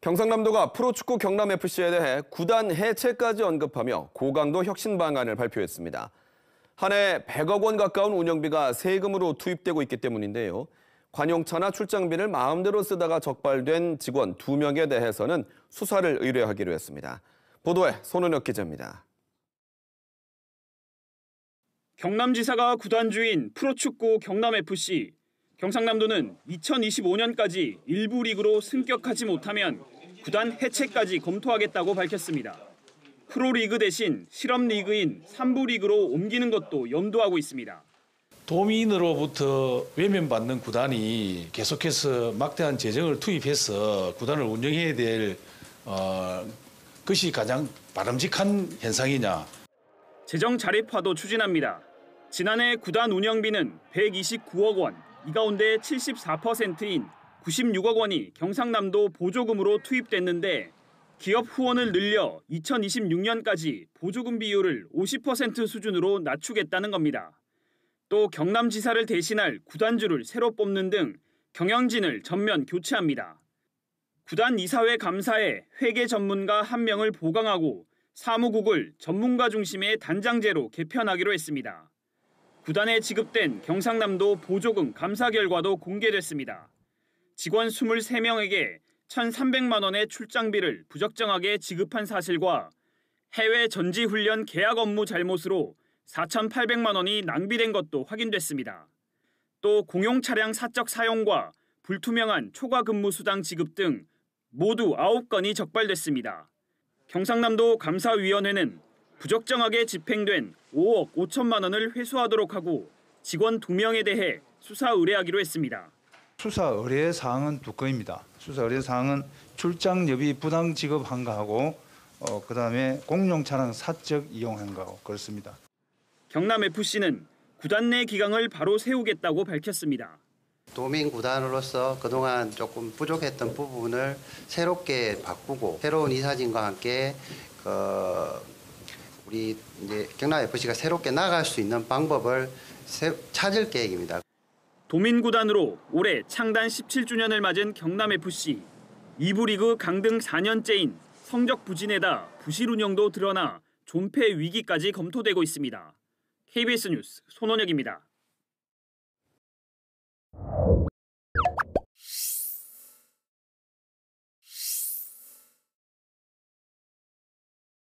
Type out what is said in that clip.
경상남도가 프로축구 경남FC에 대해 구단 해체까지 언급하며 고강도 혁신 방안을 발표했습니다. 한 해 100억 원 가까운 운영비가 세금으로 투입되고 있기 때문인데요. 관용차나 출장비를 마음대로 쓰다가 적발된 직원 2명에 대해서는 수사를 의뢰하기로 했습니다. 보도에 손은혁 기자입니다. 경남지사가 구단주인 프로축구 경남FC 경상남도는 2025년까지 일부 리그로 승격하지 못하면 구단 해체까지 검토하겠다고 밝혔습니다. 프로리그 대신 실업리그인 3부 리그로 옮기는 것도 염두하고 있습니다. 도민으로부터 외면받는 구단이 계속해서 막대한 재정을 투입해서 구단을 운영해야 될 어, 것이 가장 바람직한 현상이냐. 재정 자립화도 추진합니다. 지난해 구단 운영비는 129억 원, 이 가운데 74%인 96억 원이 경상남도 보조금으로 투입됐는데 기업 후원을 늘려 2026년까지 보조금 비율을 50% 수준으로 낮추겠다는 겁니다. 또 경남지사를 대신할 구단주를 새로 뽑는 등 경영진을 전면 교체합니다. 구단 이사회 감사에 회계 전문가 한 명을 보강하고 사무국을 전문가 중심의 단장제로 개편하기로 했습니다. 구단에 지급된 경상남도 보조금 감사 결과도 공개됐습니다. 직원 23명에게 1,300만 원의 출장비를 부적정하게 지급한 사실과 해외 전지훈련 계약 업무 잘못으로 4,800만 원이 낭비된 것도 확인됐습니다. 또 공용 차량 사적 사용과 불투명한 초과 근무 수당 지급 등 모두 9건이 적발됐습니다. 경상남도 감사위원회는 부적정하게 집행된 5억 5천만 원을 회수하도록 하고 직원 2명에 대해 수사 의뢰하기로 했습니다. 수사 의뢰 사항은 두 건입니다. 수사 의뢰 사항은 출장 여비 부당 지급 한 거하고 어, 그다음에 공용 차량 사적 이용한 거 그렇습니다. 경남 FC는 구단 내 기강을 바로 세우겠다고 밝혔습니다. 도민 구단으로서 그동안 조금 부족했던 부분을 새롭게 바꾸고 새로운 이사진과 함께 그 우리 이제 경남 FC가 새롭게 나갈 수 있는 방법을 찾을 계획입니다. 도민구단으로 올해 창단 17주년을 맞은 경남 FC. 2부 리그 강등 4년째인 성적 부진에다 부실 운영도 드러나 존폐 위기까지 검토되고 있습니다. KBS 뉴스 손원혁입니다.